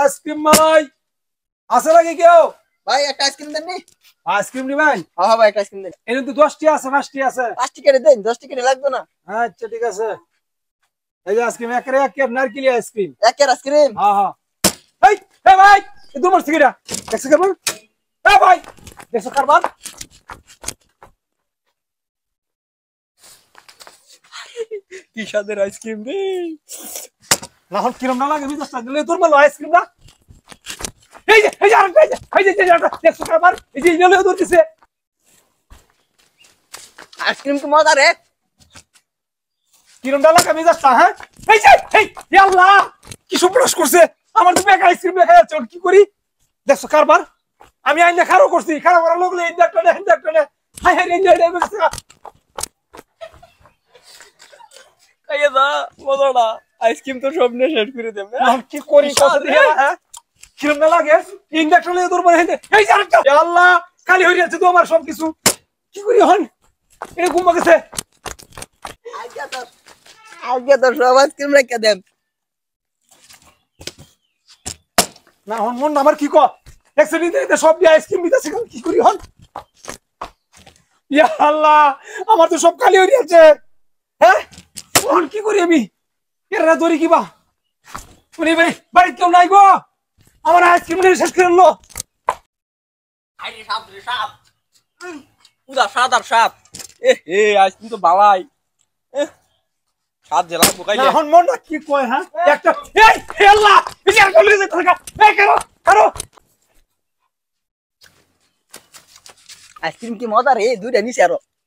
Ice cream মালাই আছে নাকি কেউ ভাই একটা আইসক্রিম দেন নি আইসক্রিম নিবেন হ্যাঁ ভাই একটা আইসক্রিম দেন এর তো 10 টি আছে 5 টি আছে 5 টি করে দেন 10 টি করে লাগবে না আচ্ছা ঠিক আছে এই আইসক্রিম এক রে এক নারকেলি আইসক্রিম এক এর আইসক্রিম হ্যাঁ হ্যাঁ এই এ ভাই এ তোমার সিগিরা দেখছ করব এ ভাই দেখছ করবার কি স্বাদের আইসক্রিম রে লাহন কিরম না লাগে বিদেশ লাগলে তোর মাল আইসক্রিম না এই যে এই যে আরেকটা এই যে এই যে যে আরেকটা একশো টাকা এই যে মেলে তোর দিছে আইসক্রিম তো মজা রে কিরম না লাগে বিদেশ হ্যাঁ এই যে এই আল্লাহ কি সুপ্রশ করছে আমার তো বেকার আইসক্রিম দেখা যাচ্ছে কি করি দেখছো কারবার আমি আইন খারাপ করছি খারাপ করার লোক এই দেখটা না এই দেখটা না হাই হাই এই যে এই কাইয়া দা মজা না আইসক্রিম তো সব নিয়ে শেষ দেবে কি করি হ্যাঁ? কিরম না লাগে ইন্ডাকশন এই আল্লাহ খালি হয়ে যাচ্ছে তো আমার কি করি হন এটা ঘুমা গেছে আগে তো সব আইসক্রিম রেখে না হন মন আমার কি কর দেখছে নিতে সব দিয়ে আইসক্রিম দিতেছে কি করি হন ইয়া আল্লাহ আমার তো সব খালি হয়ে যাচ্ছে হ্যাঁ হন কি করি আমি কেরা কিবা উনি ভাই বাড়িতে কেউ নাই গো আমার আইসক্রিম নিয়ে শেষ করে উদা সাত আর সাত এ হে আইসক্রিম তো বালাই সাত জেলা বোকাই এখন মন না কি কয় হ্যাঁ একটা এই হেল্লা বিচার করলি যে তোর এই করো করো আইসক্রিম কি মজা রে দুইটা নিচে আরো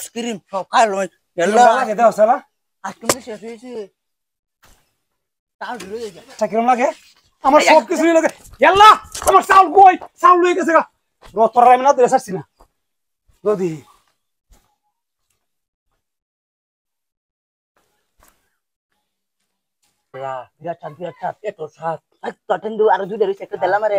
আইসক্রিম সব খাইলো খেতে সালা আইসক্রিম শেষ হয়েছে তা আচ্ছা, কিরম লাগে আমার সব কিছুই লাগে এল্লা আমার চাউল কই চাউল লয়ে গেছে গা রতর আমি না ড্রেস আসছি না যদি বিরাট বিরাট বিরাট এত সাত আর দুইটা রয়েছে একটু দিলাম আরে